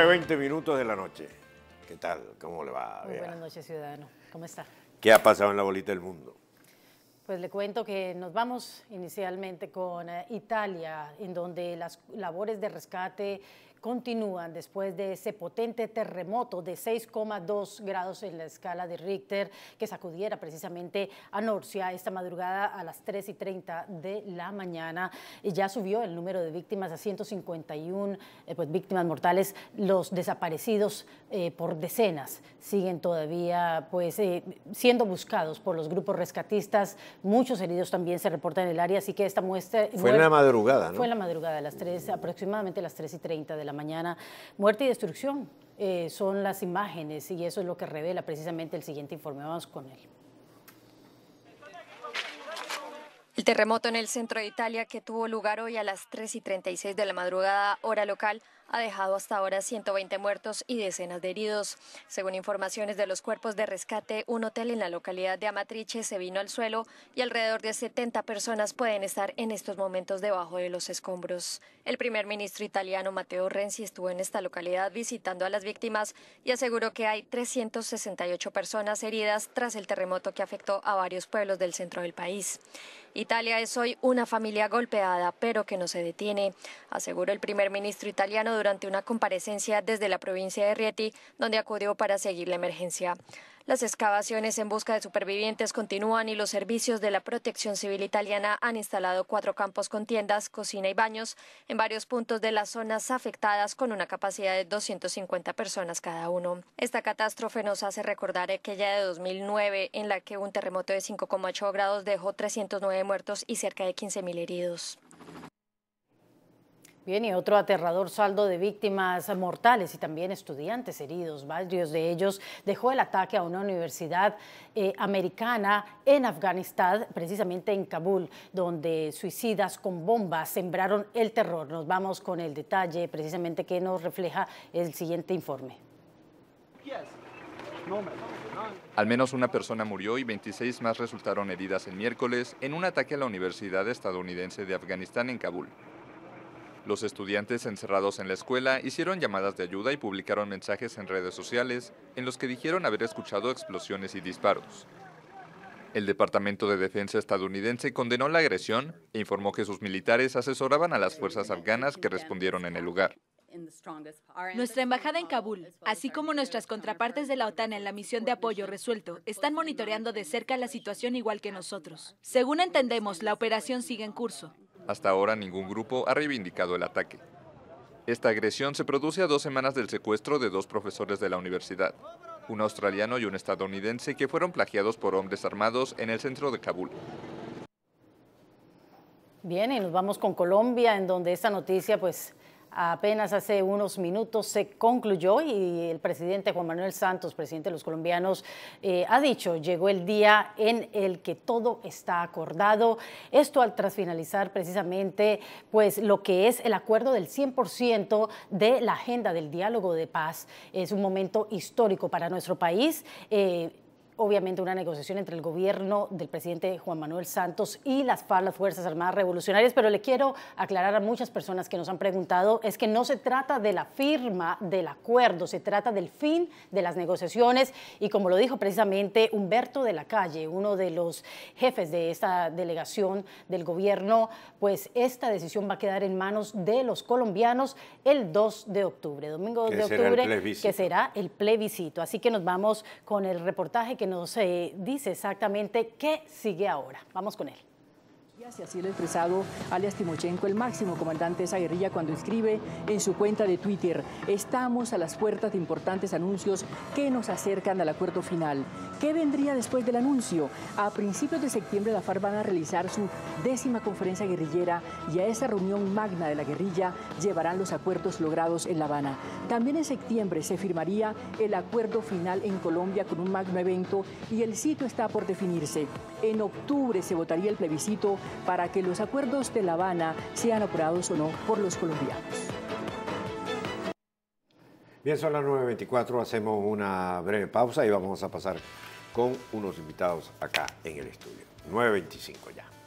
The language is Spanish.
20 minutos de la noche. ¿Qué tal? ¿Cómo le va? Muy buenas noches, ciudadano. ¿Cómo está? ¿Qué ha pasado en la bolita del mundo? Pues le cuento que nos vamos inicialmente con eh, Italia, en donde las labores de rescate continúan después de ese potente terremoto de 6,2 grados en la escala de Richter que sacudiera precisamente a Norcia esta madrugada a las 3 y 30 de la mañana. y Ya subió el número de víctimas a 151 eh, pues, víctimas mortales. Los desaparecidos eh, por decenas siguen todavía pues, eh, siendo buscados por los grupos rescatistas. Muchos heridos también se reportan en el área, así que esta muestra... Fue en la madrugada, ¿no? Fue en la madrugada, a las 3, aproximadamente a las 3 y 30 de la mañana, muerte y destrucción eh, son las imágenes y eso es lo que revela precisamente el siguiente informe. Vamos con él. El terremoto en el centro de Italia que tuvo lugar hoy a las 3 y 36 de la madrugada hora local ha dejado hasta ahora 120 muertos y decenas de heridos. Según informaciones de los cuerpos de rescate, un hotel en la localidad de Amatrice se vino al suelo y alrededor de 70 personas pueden estar en estos momentos debajo de los escombros. El primer ministro italiano Matteo Renzi estuvo en esta localidad visitando a las víctimas y aseguró que hay 368 personas heridas tras el terremoto que afectó a varios pueblos del centro del país. Italia es hoy una familia golpeada, pero que no se detiene, aseguró el primer ministro italiano durante una comparecencia desde la provincia de Rieti, donde acudió para seguir la emergencia. Las excavaciones en busca de supervivientes continúan y los servicios de la protección civil italiana han instalado cuatro campos con tiendas, cocina y baños en varios puntos de las zonas afectadas con una capacidad de 250 personas cada uno. Esta catástrofe nos hace recordar aquella de 2009 en la que un terremoto de 5,8 grados dejó 309 muertos y cerca de 15.000 heridos. Bien, y otro aterrador saldo de víctimas mortales y también estudiantes heridos. Varios de ellos dejó el ataque a una universidad eh, americana en Afganistán, precisamente en Kabul, donde suicidas con bombas sembraron el terror. Nos vamos con el detalle precisamente que nos refleja el siguiente informe. Al menos una persona murió y 26 más resultaron heridas el miércoles en un ataque a la Universidad Estadounidense de Afganistán en Kabul. Los estudiantes encerrados en la escuela hicieron llamadas de ayuda y publicaron mensajes en redes sociales en los que dijeron haber escuchado explosiones y disparos. El Departamento de Defensa estadounidense condenó la agresión e informó que sus militares asesoraban a las fuerzas afganas que respondieron en el lugar. Nuestra embajada en Kabul, así como nuestras contrapartes de la OTAN en la misión de apoyo resuelto, están monitoreando de cerca la situación igual que nosotros. Según entendemos, la operación sigue en curso. Hasta ahora ningún grupo ha reivindicado el ataque. Esta agresión se produce a dos semanas del secuestro de dos profesores de la universidad, un australiano y un estadounidense que fueron plagiados por hombres armados en el centro de Kabul. Bien, y nos vamos con Colombia, en donde esta noticia pues Apenas hace unos minutos se concluyó y el presidente Juan Manuel Santos, presidente de los colombianos, eh, ha dicho, llegó el día en el que todo está acordado. Esto al tras finalizar precisamente pues, lo que es el acuerdo del 100% de la agenda del diálogo de paz. Es un momento histórico para nuestro país. Eh, obviamente una negociación entre el gobierno del presidente Juan Manuel Santos y las FARC, las Fuerzas Armadas Revolucionarias, pero le quiero aclarar a muchas personas que nos han preguntado, es que no se trata de la firma del acuerdo, se trata del fin de las negociaciones y como lo dijo precisamente Humberto de la Calle, uno de los jefes de esta delegación del gobierno, pues esta decisión va a quedar en manos de los colombianos el 2 de octubre, domingo 2 de octubre, que será el plebiscito. Así que nos vamos con el reportaje que nos eh, dice exactamente qué sigue ahora. Vamos con él. Y así lo ha expresado alias Timochenko, el máximo comandante de esa guerrilla, cuando escribe en su cuenta de Twitter, estamos a las puertas de importantes anuncios que nos acercan al acuerdo final. ¿Qué vendría después del anuncio? A principios de septiembre la FARC van a realizar su décima conferencia guerrillera y a esa reunión magna de la guerrilla llevarán los acuerdos logrados en La Habana. También en septiembre se firmaría el acuerdo final en Colombia con un magno evento y el sitio está por definirse. En octubre se votaría el plebiscito para que los acuerdos de La Habana sean aprobados o no por los colombianos. Bien, son las 9.24, hacemos una breve pausa y vamos a pasar con unos invitados acá en el estudio. 9.25 ya.